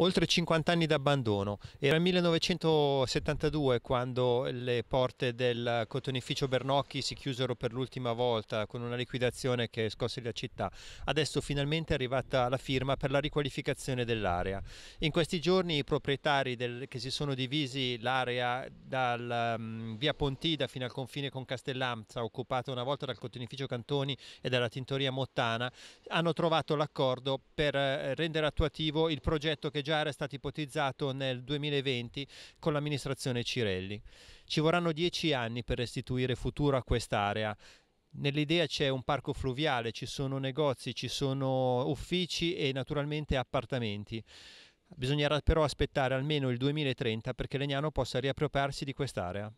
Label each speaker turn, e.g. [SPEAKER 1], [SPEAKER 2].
[SPEAKER 1] oltre 50 anni d'abbandono. Era il 1972 quando le porte del cotonificio Bernocchi si chiusero per l'ultima volta con una liquidazione che scosse la città. Adesso finalmente è arrivata la firma per la riqualificazione dell'area. In questi giorni i proprietari del, che si sono divisi l'area dal um, via Pontida fino al confine con Castellamza, occupata una volta dal cotonificio Cantoni e dalla tintoria Mottana, hanno trovato l'accordo per eh, rendere attuativo il progetto che già già era stato ipotizzato nel 2020 con l'amministrazione Cirelli. Ci vorranno dieci anni per restituire futuro a quest'area. Nell'idea c'è un parco fluviale, ci sono negozi, ci sono uffici e naturalmente appartamenti. Bisognerà però aspettare almeno il 2030 perché Legnano possa riappropriarsi di quest'area.